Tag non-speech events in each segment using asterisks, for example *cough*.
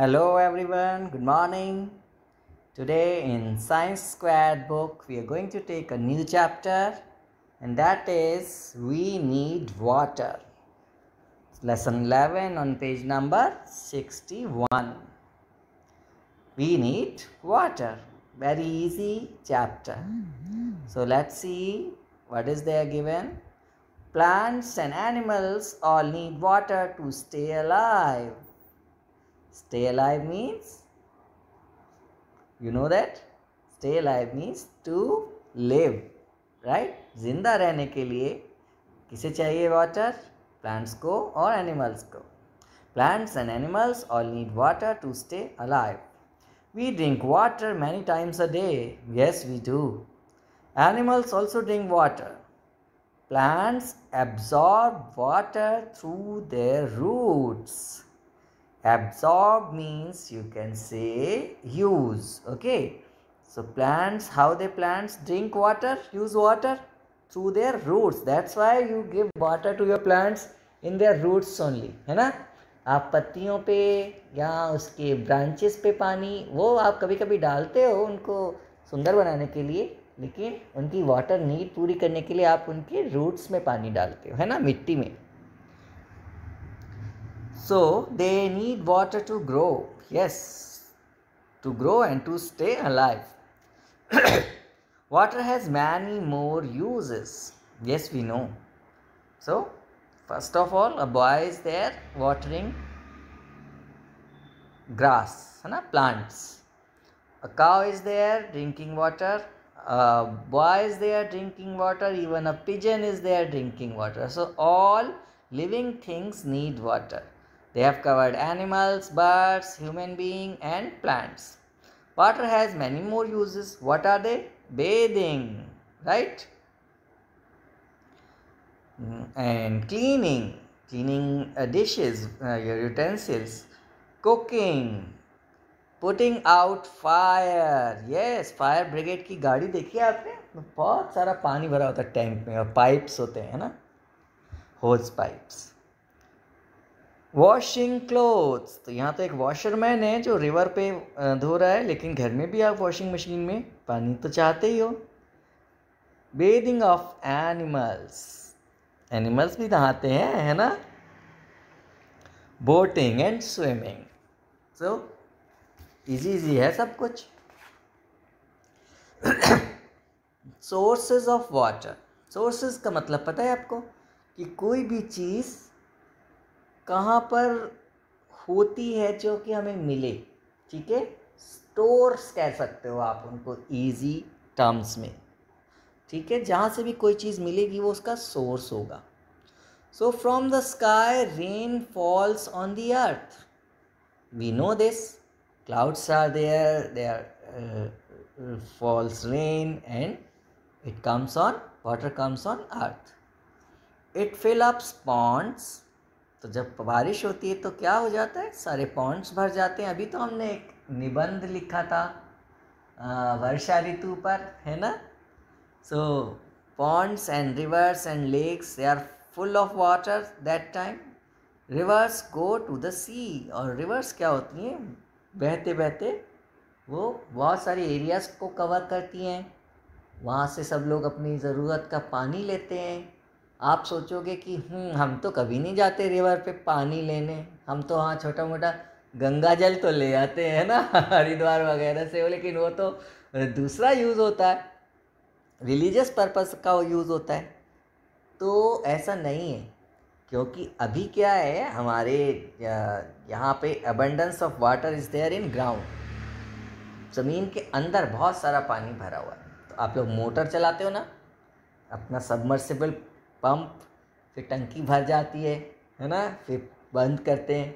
Hello everyone, good morning. Today in Science Squared book, we are going to take a new chapter and that is We Need Water. lesson 11 on page number 61. We Need Water. Very easy chapter. Mm -hmm. So let's see what is there given. Plants and animals all need water to stay alive Stay alive means, you know that? Stay alive means to live, right? Zinda रहने ke liye. Kise chahiye water? Plants ko or animals ko. Plants and animals all need water to stay alive. We drink water many times a day. Yes, we do. Animals also drink water. Plants absorb water through their roots. absorb means you can say use okay so plants how they plants drink water use water through their roots that's why you give water to your plants in their roots only hai na आप पत्तियों पे या उसके branches पे पानी वो आप कभी कभी डालते हो उनको सुंदर बनाने के लिए लेकिन उनकी वाटर नीड पूरी करने के लिए आप उनके रूट्स में पानी डालते हो है ना मिट्टी में So they need water to grow. Yes, to grow and to stay alive. *coughs* water has many more uses. Yes, we know. So, first of all, a boy is there watering grass, na, plants. A cow is there drinking water. A boy is there drinking water. Even a pigeon is there drinking water. So, all living things need water. They have covered animals, birds, human being and plants. Water has many more uses. What are they? Bathing, right? Mm, and cleaning, cleaning uh, dishes, uh, your utensils, cooking, putting out fire. Yes, fire brigade ki gadi dekhi है आपने बहुत सारा पानी भरा होता है tank में और पाइप्स होते हैं ना होज पाइप्स वॉशिंग क्लोथ्स तो यहाँ तो एक वॉशरमैन है जो रिवर पे धो रहा है लेकिन घर में भी आप वॉशिंग मशीन में पानी तो चाहते ही हो बेदिंग ऑफ एनिमल्स एनिमल्स भी नहाते हैं है ना boating and swimming so easy easy है सब कुछ सोर्सेज ऑफ वाटर सोर्सेज का मतलब पता है आपको कि कोई भी चीज़ कहाँ पर होती है जो कि हमें मिले ठीक है स्टोर्स कह सकते हो आप उनको इजी टर्म्स में ठीक है जहाँ से भी कोई चीज़ मिलेगी वो उसका सोर्स होगा so from the sky rain falls on the earth we know this clouds are there they are falls rain and it comes on water comes on earth it fill up up तो जब बारिश होती है तो क्या हो जाता है सारे पॉन्ड्स भर जाते हैं अभी तो हमने एक निबंध लिखा था वर्षा ऋतु पर है ना so ponds and rivers and lakes they are full of water that time rivers go to the sea और रिवर्स क्या होती हैं बहते बहते वो बहुत सारे एरियाज़ को कवर करती हैं वहाँ से सब लोग अपनी ज़रूरत का पानी लेते हैं आप सोचोगे कि हम्म, हम तो कभी नहीं जाते रिवर पे पानी लेने हम तो हाँ छोटा मोटा गंगा जल तो ले आते हैं ना *laughs* हरिद्वार वगैरह से लेकिन वो तो दूसरा यूज़ होता है रिलीजियस पर्पस का वो यूज़ होता है तो ऐसा नहीं है क्योंकि अभी क्या है हमारे यहाँ पे abundance of water is there in ground ज़मीन के अंदर बहुत सारा पानी भरा हुआ है तो आप लोग मोटर चलाते हो ना अपना सबमर्सिबल पंप फिर टंकी भर जाती है है ना फिर बंद करते हैं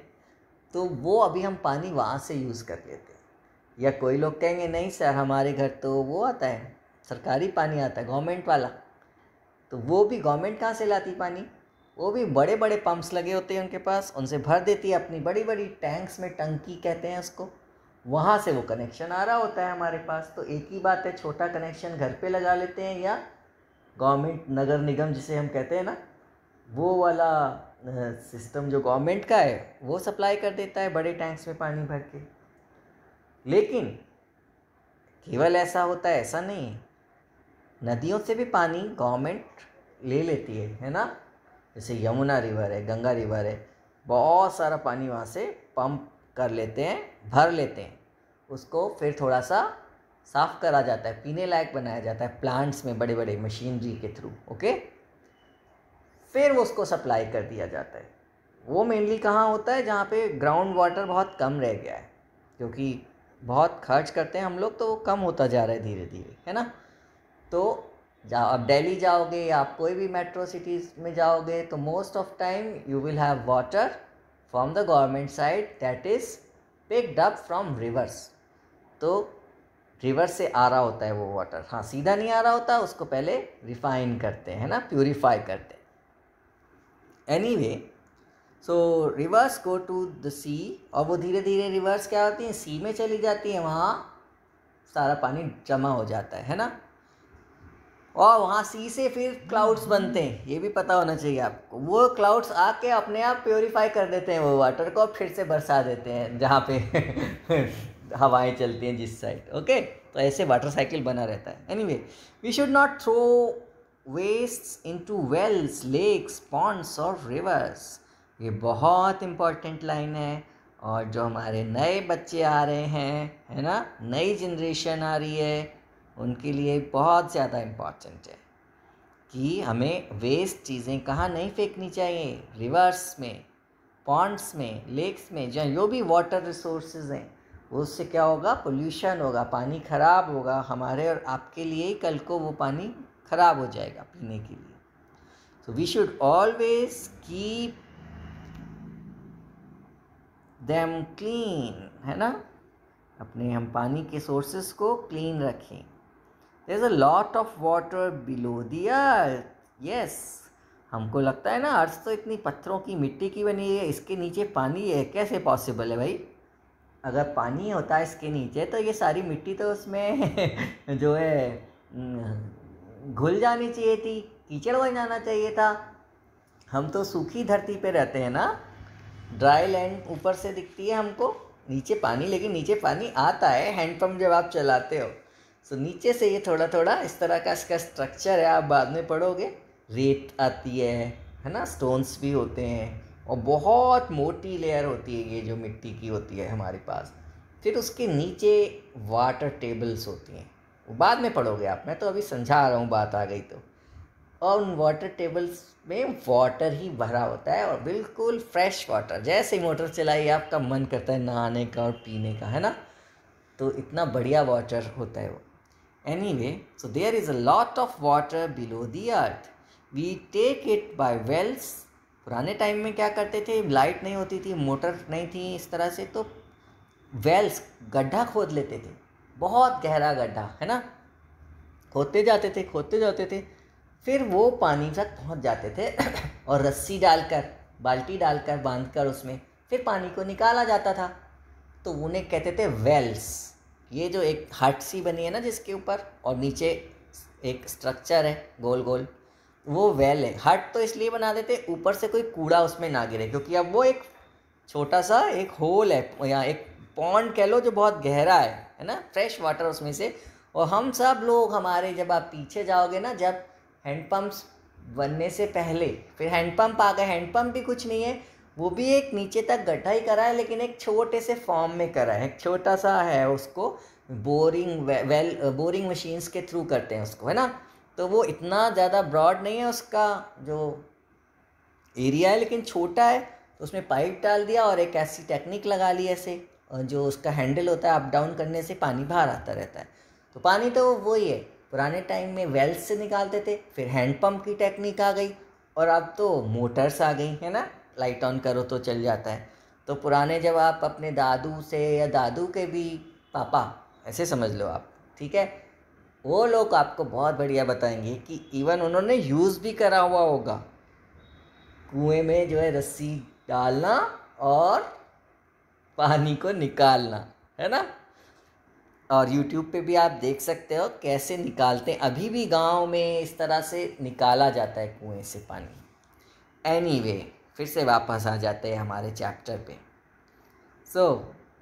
तो वो अभी हम पानी वहाँ से यूज़ कर लेते हैं या कोई लोग कहेंगे नहीं सर हमारे घर तो वो आता है सरकारी पानी आता है गवर्नमेंट वाला तो वो भी गवर्नमेंट कहाँ से लाती पानी वो भी बड़े बड़े पंप्स लगे होते हैं उनके पास उनसे भर देती है अपनी बड़ी बड़ी टैंक्स में टंकी कहते हैं उसको वहाँ से वो कनेक्शन आ रहा होता है हमारे पास तो एक ही बात है छोटा कनेक्शन घर पे लगा लेते हैं या गवर्नमेंट नगर निगम जिसे हम कहते हैं ना वो वाला सिस्टम जो गवर्नमेंट का है वो सप्लाई कर देता है बड़े टैंक्स में पानी भर के लेकिन केवल ऐसा होता है ऐसा नहीं है नदियों से भी पानी गवर्नमेंट ले लेती है है ना जैसे यमुना रिवर है गंगा रिवर है बहुत सारा पानी वहाँ से पंप कर लेते हैं भर लेते हैं उसको फिर थोड़ा सा साफ़ करा जाता है पीने लायक बनाया जाता है प्लांट्स में बड़े बड़े मशीनरी के थ्रू ओके फिर वो उसको सप्लाई कर दिया जाता है वो मेनली कहाँ होता है जहाँ पे ग्राउंड वाटर बहुत कम रह गया है क्योंकि बहुत खर्च करते हैं हम लोग तो वो कम होता जा रहा है धीरे धीरे है ना तो जा आप दिल्ली जाओगे या आप कोई भी मेट्रो सिटीज़ में जाओगे तो most of time you will have water from the government side that is picked up from rivers तो रिवर से आ रहा होता है वो वाटर हाँ सीधा नहीं आ रहा होता उसको पहले रिफाइन करते हैं ना प्योरीफाई करते हैं anyway so rivers go to the sea और वो धीरे धीरे रिवर्स क्या होती है सी में चली जाती है वहाँ सारा पानी जमा हो जाता है है ना और वहाँ सी से फिर क्लाउड्स hmm. बनते हैं ये भी पता होना चाहिए आपको वो क्लाउड्स आके अपने आप प्योरीफाई कर देते हैं वो वाटर को फिर से बरसा देते हैं जहाँ पे *laughs* हवाएं चलती हैं जिस साइड ओके तो ऐसे वाटर साइकिल बना रहता है anyway we should not throw waste in to wells lakes ponds और रिवर्स ये बहुत इम्पॉर्टेंट लाइन है और जो हमारे नए बच्चे आ रहे हैं है ना नई जनरेशन आ रही है उनके लिए बहुत ज़्यादा इम्पॉर्टेंट है कि हमें वेस्ट चीज़ें कहाँ नहीं फेंकनी चाहिए रिवर्स में पॉन्ड्स में लेक्स में जहाँ जो भी वाटर रिसोर्सेज हैं उससे क्या होगा पोल्यूशन होगा पानी ख़राब होगा हमारे और आपके लिए ही कल को वो पानी ख़राब हो जाएगा पीने के लिए so we should always keep them clean है ना अपने हम पानी के सोर्सेस को क्लीन रखें there is a lot of water below the earth yes हमको लगता है ना अर्थ तो इतनी पत्थरों की मिट्टी की बनी है इसके नीचे पानी है कैसे पॉसिबल है भाई अगर पानी होता है इसके नीचे तो ये सारी मिट्टी तो उसमें *laughs* जो है घुल जानी चाहिए थी कीचड़ बन जाना चाहिए था हम तो सूखी धरती पे रहते हैं ना ड्राई लैंड ऊपर से दिखती है हमको नीचे पानी लेकिन नीचे पानी आता है हैंडपम्प जब आप चलाते हो सो नीचे से ये थोड़ा थोड़ा इस तरह का इसका स्ट्रक्चर है आप बाद में पढ़ोगे रेत आती है है ना स्टोन्स भी होते हैं और बहुत मोटी लेयर होती है ये जो मिट्टी की होती है हमारे पास फिर उसके नीचे वाटर टेबल्स होती हैं वो बाद में पढ़ोगे आप मैं तो अभी समझा रहा हूँ बात आ गई तो और उन वाटर टेबल्स में वाटर ही भरा होता है और बिल्कुल फ्रेश वाटर जैसे मोटर चलाई आपका मन करता है नहाने का और पीने का है ना तो इतना बढ़िया वाटर होता है वो anyway so there is a lot of water below the earth we take it by wells पुराने टाइम में क्या करते थे लाइट नहीं होती थी मोटर नहीं थी इस तरह से तो वेल्स गड्ढा खोद लेते थे बहुत गहरा गड्ढा है ना खोदते जाते थे खोदते जाते थे फिर वो पानी तक पहुंच जाते थे *coughs* और रस्सी डालकर बाल्टी डालकर बांध कर उसमें फिर पानी को निकाला जाता था तो उन्हें कहते थे वेल्स ये जो एक हट सी बनी है ना जिसके ऊपर और नीचे एक स्ट्रक्चर है गोल गोल वो वेल है हट तो इसलिए बना देते ऊपर से कोई कूड़ा उसमें ना गिरे क्योंकि अब वो एक छोटा सा एक होल है या एक पॉन्ड कह लो जो बहुत गहरा है है ना फ्रेश वाटर उसमें से और हम सब लोग हमारे जब आप पीछे जाओगे ना जब हैंडपम्प्स बनने से पहले फिर हैंडपम्प आ गए हैंडपम्प भी कुछ नहीं है वो भी एक नीचे तक गड्ढा ही करा है लेकिन एक छोटे से फॉर्म में करा है एक छोटा सा है उसको boring way, well boring machines के थ्रू करते हैं उसको है ना तो वो इतना ज़्यादा ब्रॉड नहीं है उसका जो एरिया है लेकिन छोटा है तो उसमें पाइप डाल दिया और एक ऐसी टेक्निक लगा ली ऐसे और जो उसका हैंडल होता है अप डाउन करने से पानी बाहर आता रहता है तो पानी तो वही है पुराने टाइम में वेल्स से निकालते थे फिर हैंडपम्प की टेक्निक आ गई और अब तो मोटर्स आ गई है ना लाइट ऑन करो तो चल जाता है तो पुराने जब आप अपने दादू से या दादू के भी पापा ऐसे समझ लो आप ठीक है वो लोग आपको बहुत बढ़िया बताएंगे कि इवन उन्होंने यूज़ भी करा हुआ होगा कुएं में जो है रस्सी डालना और पानी को निकालना है ना और YouTube पे भी आप देख सकते हो कैसे निकालते हैं अभी भी गांव में इस तरह से निकाला जाता है कुएं से पानी एनी anyway, फिर से वापस आ जाते हैं हमारे चैप्टर पे so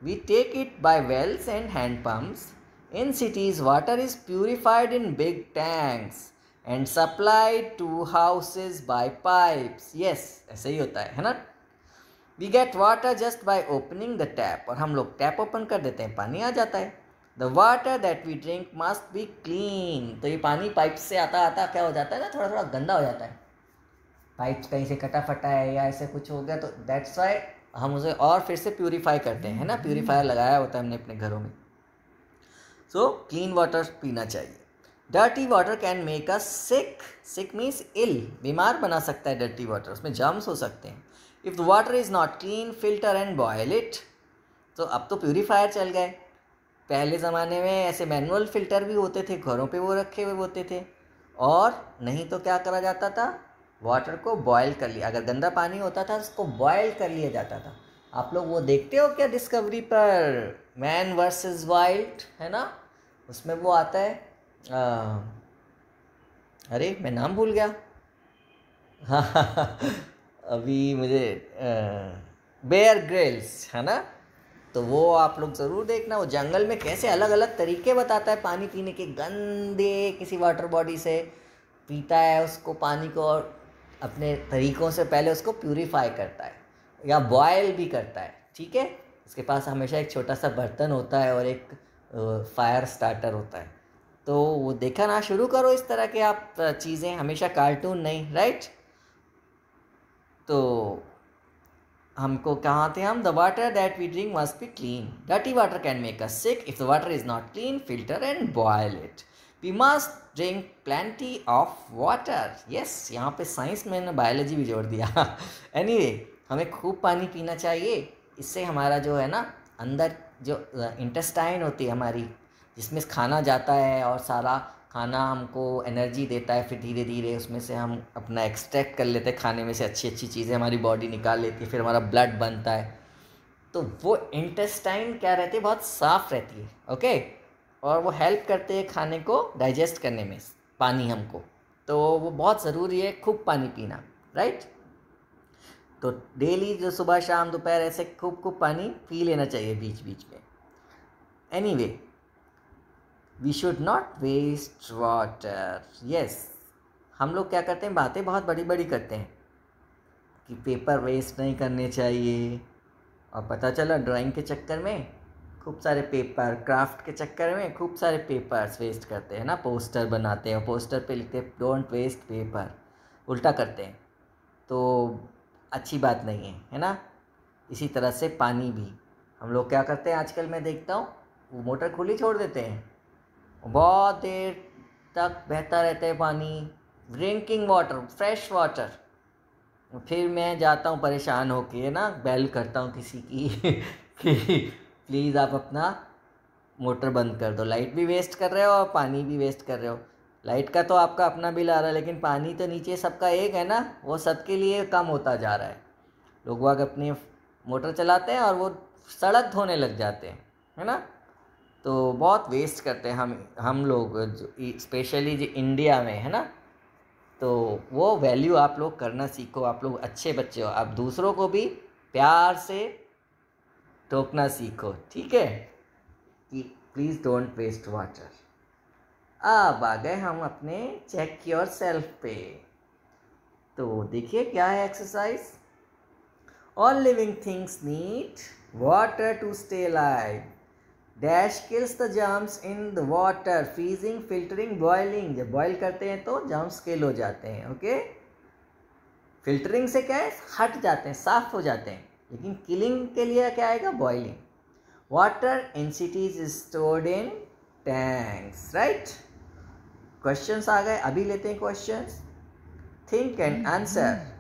we take it by wells and hand pumps In cities, water is purified in big tanks and supplied to houses by pipes. Yes, ऐसे ही होता है है ना we get water just by opening the tap और हम लोग tap open कर देते हैं पानी आ जाता है the water that we drink must be clean तो ये पानी पाइप से आता आता क्या हो जाता है ना थोड़ा थोड़ा गंदा हो जाता है पाइप कहीं से कटा फटा है या ऐसे कुछ हो गया तो दैट्स वाई हम उसे और फिर से प्योरीफाई करते हैं ना प्योरीफायर लगाया होता है हमने अपने घरों में सो क्लीन वाटर पीना चाहिए dirty water can make a sick sick means ill बीमार बना सकता है डर्टी वाटर उसमें जर्म्स हो सकते हैं if the water is not clean filter and boil it तो अब तो प्योरीफायर चल गए पहले ज़माने में ऐसे मैनुअल फ़िल्टर भी होते थे घरों पे वो रखे हुए होते थे और नहीं तो क्या करा जाता था वाटर को बॉयल कर लिया अगर गंदा पानी होता था उसको बॉयल कर लिया जाता था आप लोग वो देखते हो क्या डिस्कवरी पर मैन वर्सेस वाइल्ड है ना उसमें वो आता है आ, अरे मैं नाम भूल गया हाँ *laughs* अभी मुझे बेयर ग्रिल्स है ना तो वो आप लोग ज़रूर देखना वो जंगल में कैसे अलग अलग तरीके बताता है पानी पीने के गंदे किसी वाटर बॉडी से पीता है उसको पानी को और अपने तरीक़ों से पहले उसको प्यूरीफाई करता है या बॉयल भी करता है ठीक है इसके पास हमेशा एक छोटा सा बर्तन होता है और एक फायर स्टार्टर होता है तो वो देखा ना शुरू करो इस तरह के आप चीज़ें हमेशा कार्टून नहीं राइट तो हमको कहाँ थे हम the water that we drink must be clean डटी water can make a sick if the water is not clean filter and boil it we must drink plenty of water yes यहाँ पे science में biology भी जोड़ दिया any *laughs* anyway, हमें खूब पानी पीना चाहिए इससे हमारा जो है ना अंदर जो इंटेस्टाइन होती है हमारी जिसमें खाना जाता है और सारा खाना हमको एनर्जी देता है फिर धीरे धीरे उसमें से हम अपना एक्सट्रैक्ट कर लेते हैं खाने में से अच्छी अच्छी चीज़ें हमारी बॉडी निकाल लेती है फिर हमारा ब्लड बनता है तो वो इंटेस्टाइन क्या रहती है बहुत साफ़ रहती है ओके और वो हेल्प करते हैं खाने को डाइजेस्ट करने में पानी हमको तो वो बहुत ज़रूरी है खूब पानी पीना राइट तो डेली जो सुबह शाम दोपहर ऐसे खूब खूब पानी पी लेना चाहिए बीच बीच में anyway we should not waste water yes हम लोग क्या करते हैं बातें बहुत बड़ी बड़ी करते हैं कि पेपर वेस्ट नहीं करने चाहिए और पता चला ड्राइंग के चक्कर में खूब सारे पेपर क्राफ्ट के चक्कर में खूब सारे पेपर्स वेस्ट करते हैं ना पोस्टर बनाते हैं पोस्टर पे लिखते हैं डोंट वेस्ट पेपर उल्टा करते हैं तो अच्छी बात नहीं है है ना इसी तरह से पानी भी हम लोग क्या करते हैं आजकल मैं देखता हूँ वो मोटर खुली छोड़ देते हैं बहुत देर तक बहता रहता है पानी ड्रिंकिंग वाटर फ्रेश वाटर फिर मैं जाता हूँ परेशान होके ना बेल करता हूँ किसी की *laughs* कि प्लीज़ आप अपना मोटर बंद कर दो लाइट भी वेस्ट कर रहे हो और पानी भी वेस्ट कर रहे हो लाइट का तो आपका अपना बिल आ रहा है लेकिन पानी तो नीचे सबका एक है ना वो सबके लिए कम होता जा रहा है लोग वाग अपनी मोटर चलाते हैं और वो सड़क धोने लग जाते हैं है ना तो बहुत वेस्ट करते हैं हम हम लोग स्पेशली जो इंडिया में है ना तो वो वैल्यू आप लोग करना सीखो आप लोग अच्छे बच्चे हो आप दूसरों को भी प्यार से टोकना सीखो ठीक है कि प्लीज़ डोंट वेस्ट वाटर अब आ गए हम अपने चेक योर सेल्फ पे तो देखिए क्या है exercise all living things need water to stay live dash kills the germs in the water freezing filtering boiling जब बॉयल करते हैं तो जर्म्स किल हो जाते हैं ओके फिल्टरिंग से क्या है हट जाते हैं साफ हो जाते हैं लेकिन किलिंग के लिए क्या आएगा boiling water in cities stored in tanks right question आ गए अभी लेते हैं question think and answer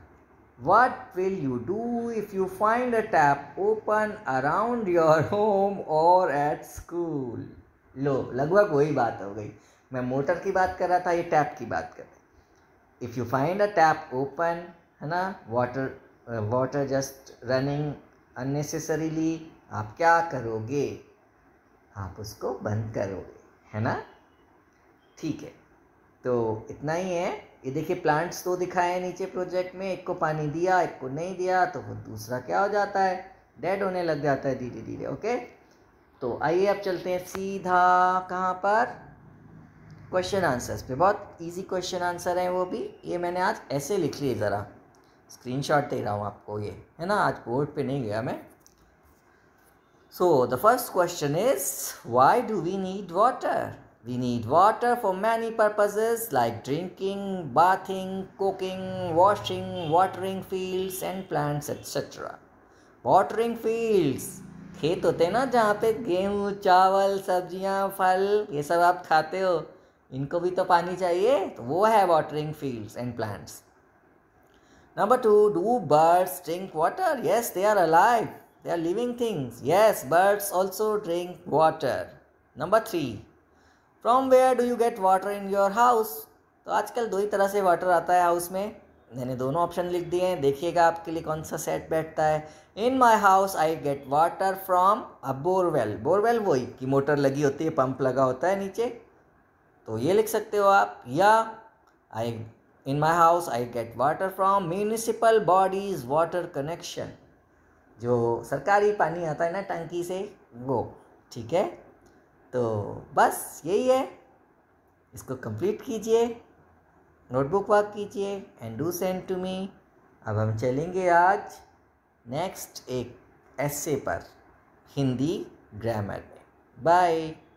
what will you do if you find a tap open around your home or at school लो लगभग वही बात हो गई मैं मोटर की बात कर रहा था ये टैप की बात कर रहा if you find a tap open है ना water water just running unnecessarily आप क्या करोगे आप उसको बंद करोगे है ना ठीक है तो इतना ही है ये देखिए प्लांट्स तो दिखाए नीचे प्रोजेक्ट में एक को पानी दिया एक को नहीं दिया तो वो दूसरा क्या हो जाता है डेड होने लग जाता है धीरे धीरे ओके तो आइए अब चलते हैं सीधा कहाँ पर क्वेश्चन आंसर्स पे बहुत इजी क्वेश्चन आंसर हैं वो भी ये मैंने आज ऐसे लिख लिए ज़रा स्क्रीनशॉट दे रहा हूँ आपको ये है ना आज बोर्ड पे नहीं गया मैं so the first question is why do we need water We need water for many purposes like drinking, bathing, cooking, washing, watering fields and plants etc. Watering fields खेत होते हैं ना जहाँ पे गेहूँ चावल सब्जियाँ फल ये सब आप खाते हो इनको भी तो पानी चाहिए तो वो है watering fields and plants number two do birds drink water yes they are alive they are living things yes birds also drink water number three from where do you get water in your house तो आजकल दो ही तरह से water आता है house में मैंने दोनों ऑप्शन लिख दिए हैं देखिएगा आपके लिए कौन सा सेट बैठता है in my house I get water from a borewell borewell वही कि मोटर लगी होती है पंप लगा होता है नीचे तो ये लिख सकते हो आप या I in my house I get water from municipal bodies water connection जो सरकारी पानी आता है ना टंकी से वो ठीक है तो बस यही है इसको कंप्लीट कीजिए नोटबुक वर्क कीजिए and do send to me अब हम चलेंगे आज नेक्स्ट एक ऐसे पर हिंदी ग्रामर में बाय